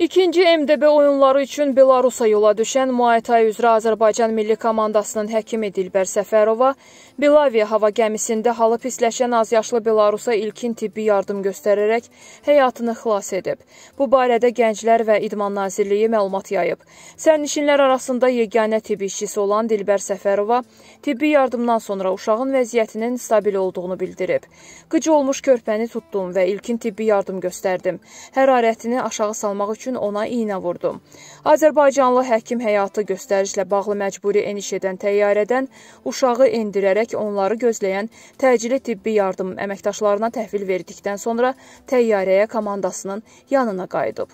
İkinci MDB oyunları üçün Belarusa yola düşən Muaytay üzrə Azərbaycan milli komandasının həkimi Dilbər Səfərova Bilaviya hava gəmisində halı pisləşən azyaşlı Belarusa ilkin tibbi yardım göstərərək həyatını xilas edib. Bu barədə Gənclər və İdman Nazirliyi məlumat yayıb. Sərnişinlər arasında yeganə tibbi işçisi olan Dilbər Səfərova tibbi yardımdan sonra uşağın vəziyyətinin stabil olduğunu bildirib. Qıc olmuş körpəni tutdum və ilkin tibbi yardım göstərdim. Hərarətini aşağı salmaq üçün üçün ona iynə vurdu. Azərbaycanlı həkim həyatı göstərişlə bağlı məcburi eniş edən təyyarədən uşağı endirərək onları gözləyən təcili tibbi yardım əməkdaşlarına təhvil verdikdən sonra təyyarəyə komandasının yanına qayıdıb.